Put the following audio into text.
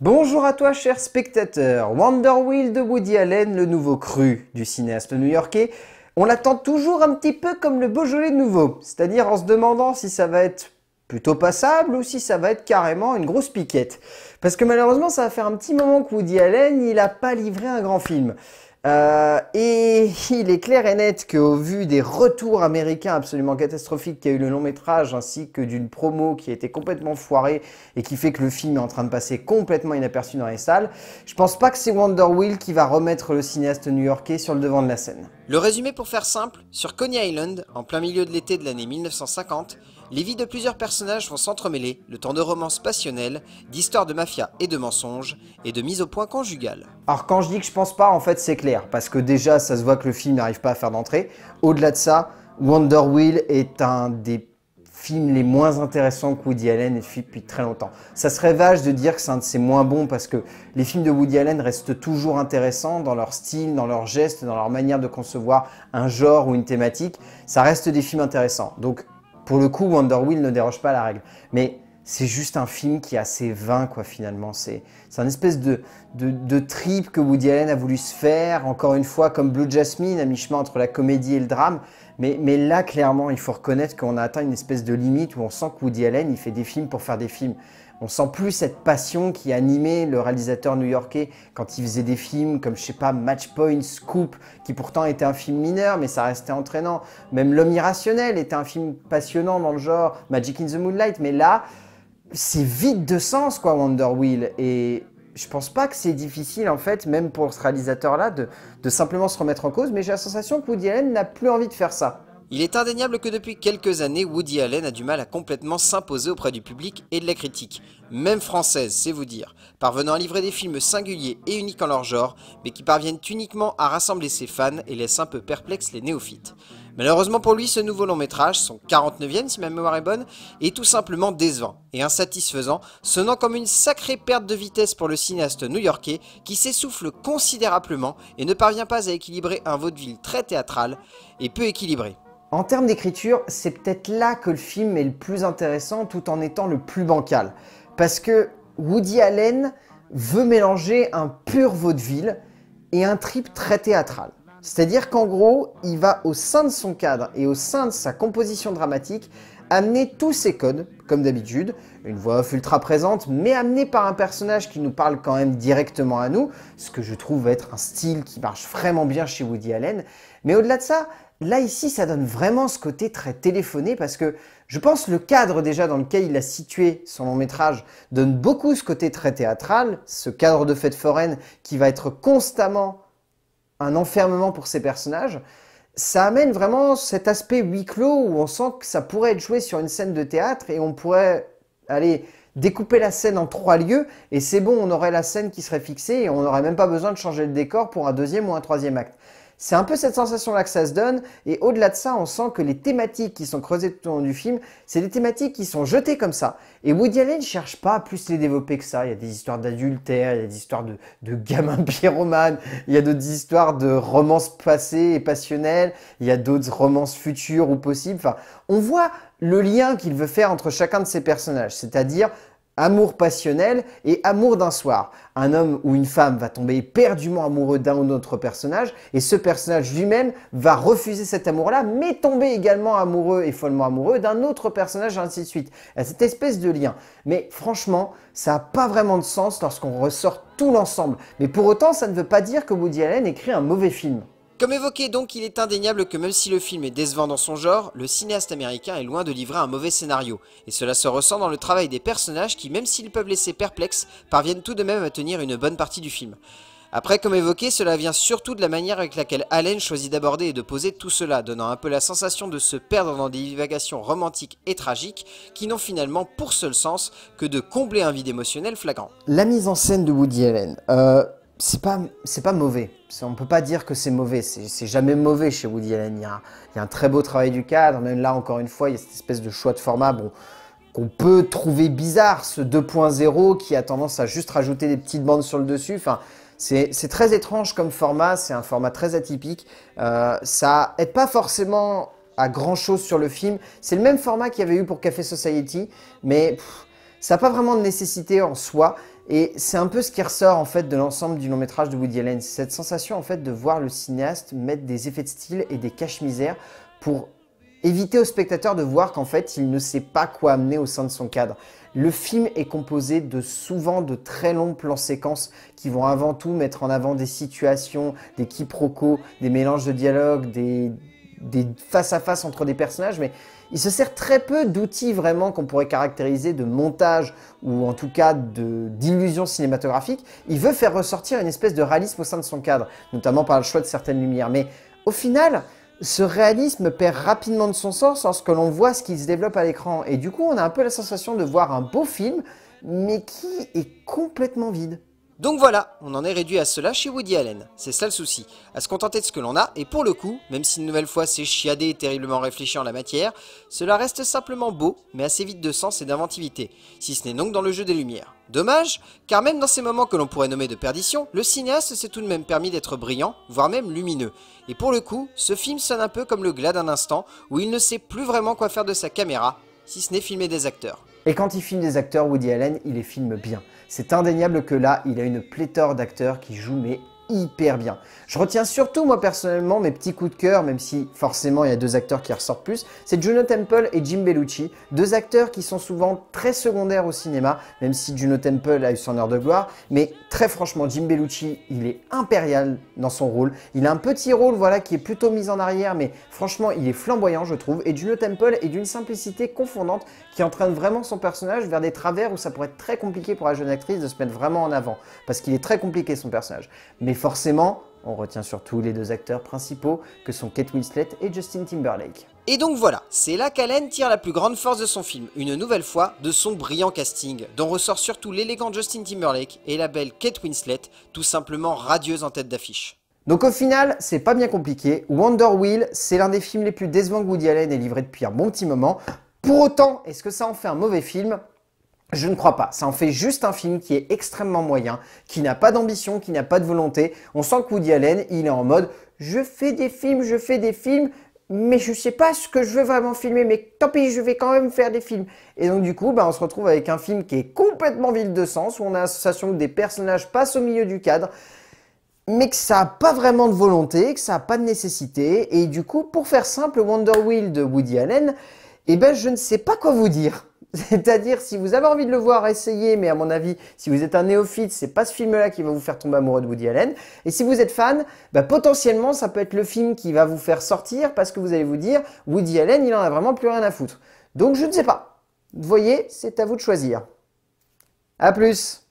Bonjour à toi cher spectateur, Wonder Wheel de Woody Allen, le nouveau cru du cinéaste new-yorkais, on l'attend toujours un petit peu comme le Beaujolais nouveau, c'est-à-dire en se demandant si ça va être plutôt passable ou si ça va être carrément une grosse piquette. Parce que malheureusement ça va faire un petit moment que Woody Allen, il n'a pas livré un grand film. Euh, et il est clair et net qu'au vu des retours américains absolument catastrophiques qu'a eu le long métrage, ainsi que d'une promo qui a été complètement foirée et qui fait que le film est en train de passer complètement inaperçu dans les salles, je pense pas que c'est Wonder Wheel qui va remettre le cinéaste new-yorkais sur le devant de la scène. Le résumé pour faire simple, sur Coney Island, en plein milieu de l'été de l'année 1950, les vies de plusieurs personnages vont s'entremêler, le temps de romances passionnelles, d'histoires de mafia et de mensonges, et de mise au point conjugale. Alors quand je dis que je pense pas, en fait c'est clair, parce que déjà ça se voit que le film n'arrive pas à faire d'entrée. Au-delà de ça, Wonder Wheel est un des films les moins intéressants que Woody Allen ait fait depuis très longtemps. Ça serait vache de dire que c'est un de ses moins bons parce que les films de Woody Allen restent toujours intéressants dans leur style, dans leurs gestes, dans leur manière de concevoir un genre ou une thématique. Ça reste des films intéressants. Donc pour le coup, Wonder Wheel ne déroge pas la règle. Mais c'est juste un film qui est assez vain, quoi, finalement. C'est un espèce de, de, trip que Woody Allen a voulu se faire, encore une fois, comme Blue Jasmine, à mi-chemin entre la comédie et le drame. Mais, mais là, clairement, il faut reconnaître qu'on a atteint une espèce de limite où on sent que Woody Allen, il fait des films pour faire des films. On sent plus cette passion qui animait le réalisateur new-yorkais quand il faisait des films comme, je sais pas, Matchpoint, Scoop, qui pourtant était un film mineur, mais ça restait entraînant. Même L'homme irrationnel était un film passionnant dans le genre, Magic in the Moonlight, mais là, c'est vide de sens, quoi, Wonder Wheel. Et je pense pas que c'est difficile, en fait, même pour ce réalisateur-là, de, de, simplement se remettre en cause, mais j'ai la sensation que Woody Allen n'a plus envie de faire ça. Il est indéniable que depuis quelques années, Woody Allen a du mal à complètement s'imposer auprès du public et de la critique, même française, c'est vous dire, parvenant à livrer des films singuliers et uniques en leur genre, mais qui parviennent uniquement à rassembler ses fans et laissent un peu perplexes les néophytes. Malheureusement pour lui, ce nouveau long métrage, son 49e si ma mémoire est bonne, est tout simplement décevant et insatisfaisant, sonnant comme une sacrée perte de vitesse pour le cinéaste new-yorkais qui s'essouffle considérablement et ne parvient pas à équilibrer un vaudeville très théâtral et peu équilibré. En termes d'écriture, c'est peut-être là que le film est le plus intéressant tout en étant le plus bancal. Parce que Woody Allen veut mélanger un pur vaudeville et un trip très théâtral. C'est-à-dire qu'en gros, il va au sein de son cadre et au sein de sa composition dramatique amener tous ses codes, comme d'habitude, une voix off ultra présente, mais amenée par un personnage qui nous parle quand même directement à nous, ce que je trouve être un style qui marche vraiment bien chez Woody Allen. Mais au-delà de ça, Là, ici, ça donne vraiment ce côté très téléphoné parce que je pense le cadre déjà dans lequel il a situé son long métrage donne beaucoup ce côté très théâtral, ce cadre de fête foraine qui va être constamment un enfermement pour ses personnages. Ça amène vraiment cet aspect huis clos où on sent que ça pourrait être joué sur une scène de théâtre et on pourrait aller découper la scène en trois lieux et c'est bon, on aurait la scène qui serait fixée et on n'aurait même pas besoin de changer le décor pour un deuxième ou un troisième acte. C'est un peu cette sensation-là que ça se donne, et au-delà de ça, on sent que les thématiques qui sont creusées tout au long du film, c'est des thématiques qui sont jetées comme ça. Et Woody Allen ne cherche pas à plus les développer que ça. Il y a des histoires d'adultère, il y a des histoires de, de gamins pyromanes, il y a d'autres histoires de romances passées et passionnelles, il y a d'autres romances futures ou possibles. Enfin, on voit le lien qu'il veut faire entre chacun de ces personnages, c'est-à-dire amour passionnel et amour d'un soir. Un homme ou une femme va tomber éperdument amoureux d'un ou d'autre personnage et ce personnage lui-même va refuser cet amour-là mais tomber également amoureux et follement amoureux d'un autre personnage ainsi de suite. Il y a cette espèce de lien. Mais franchement, ça n'a pas vraiment de sens lorsqu'on ressort tout l'ensemble. Mais pour autant, ça ne veut pas dire que Woody Allen écrit un mauvais film. Comme évoqué donc, il est indéniable que même si le film est décevant dans son genre, le cinéaste américain est loin de livrer un mauvais scénario, et cela se ressent dans le travail des personnages qui, même s'ils peuvent laisser perplexes, parviennent tout de même à tenir une bonne partie du film. Après, comme évoqué, cela vient surtout de la manière avec laquelle Allen choisit d'aborder et de poser tout cela, donnant un peu la sensation de se perdre dans des divagations romantiques et tragiques qui n'ont finalement pour seul sens que de combler un vide émotionnel flagrant. La mise en scène de Woody Allen. Euh, c'est pas c'est pas mauvais. On peut pas dire que c'est mauvais. C'est jamais mauvais chez Woody Allen. Il y, a, un très beau travail du cadre. Même là, encore une fois, il y a cette espèce de choix de format bon, qu'on peut trouver bizarre, ce 2.0 qui a tendance à juste rajouter des petites bandes sur le dessus. Enfin, c'est très étrange comme format. C'est un format très atypique. Euh, ça aide pas forcément à grand chose sur le film. C'est le même format qu'il y avait eu pour Café Society, mais ça n'a pas vraiment de nécessité en soi. Et c'est un peu ce qui ressort en fait de l'ensemble du long métrage de Woody Allen, cette sensation en fait de voir le cinéaste mettre des effets de style et des cache-misères pour éviter au spectateur de voir qu'en fait il ne sait pas quoi amener au sein de son cadre. Le film est composé de souvent de très longs plans séquences qui vont avant tout mettre en avant des situations, des quiproquos, des mélanges de dialogues, des des face-à-face entre des personnages, mais il se sert très peu d'outils vraiment qu'on pourrait caractériser de montage ou en tout cas d'illusion cinématographique. Il veut faire ressortir une espèce de réalisme au sein de son cadre, notamment par le choix de certaines lumières. Mais au final, ce réalisme perd rapidement de son sens lorsque l'on voit ce qui se développe à l'écran. Et du coup, on a un peu la sensation de voir un beau film, mais qui est complètement vide. Donc voilà, on en est réduit à cela chez Woody Allen. C'est ça le souci, à se contenter de ce que l'on a, et pour le coup, même si une nouvelle fois c'est chiadé et terriblement réfléchi en la matière, cela reste simplement beau, mais assez vite de sens et d'inventivité, si ce n'est donc dans le jeu des lumières. Dommage, car même dans ces moments que l'on pourrait nommer de perdition, le cinéaste s'est tout de même permis d'être brillant, voire même lumineux. Et pour le coup, ce film sonne un peu comme le glas d'un instant, où il ne sait plus vraiment quoi faire de sa caméra, si ce n'est filmer des acteurs. Et quand il filme des acteurs, Woody Allen, il les filme bien. C'est indéniable que là, il a une pléthore d'acteurs qui jouent mais hyper bien. Je retiens surtout, moi personnellement, mes petits coups de cœur, même si forcément il y a deux acteurs qui ressortent plus, c'est Juno Temple et Jim Bellucci, deux acteurs qui sont souvent très secondaires au cinéma, même si Juno Temple a eu son heure de gloire, mais très franchement, Jim Bellucci, il est impérial dans son rôle, il a un petit rôle, voilà, qui est plutôt mis en arrière, mais franchement, il est flamboyant, je trouve, et Juno Temple est d'une simplicité confondante qui entraîne vraiment son personnage vers des travers où ça pourrait être très compliqué pour la jeune actrice de se mettre vraiment en avant, parce qu'il est très compliqué son personnage. Mais forcément, on retient surtout les deux acteurs principaux que sont Kate Winslet et Justin Timberlake. Et donc voilà, c'est là qu'Allen tire la plus grande force de son film, une nouvelle fois de son brillant casting, dont ressort surtout l'élégant Justin Timberlake et la belle Kate Winslet, tout simplement radieuse en tête d'affiche. Donc au final, c'est pas bien compliqué, Wonder Wheel, c'est l'un des films les plus décevants que Woody Allen ait livré depuis un bon petit moment. Pour autant, est-ce que ça en fait un mauvais film je ne crois pas. Ça en fait juste un film qui est extrêmement moyen, qui n'a pas d'ambition, qui n'a pas de volonté. On sent que Woody Allen, il est en mode je fais des films, je fais des films, mais je sais pas ce que je veux vraiment filmer, mais tant pis, je vais quand même faire des films. Et donc du coup, bah, on se retrouve avec un film qui est complètement vide de sens, où on a l'association que des personnages passent au milieu du cadre, mais que ça n'a pas vraiment de volonté, que ça n'a pas de nécessité. Et du coup, pour faire simple, Wonder Wheel de Woody Allen, eh ben je ne sais pas quoi vous dire. C'est-à-dire, si vous avez envie de le voir, essayez, mais à mon avis, si vous êtes un néophyte, c'est pas ce film-là qui va vous faire tomber amoureux de Woody Allen. Et si vous êtes fan, bah, potentiellement, ça peut être le film qui va vous faire sortir parce que vous allez vous dire, Woody Allen, il en a vraiment plus rien à foutre. Donc, je ne sais pas. Vous voyez, c'est à vous de choisir. A plus!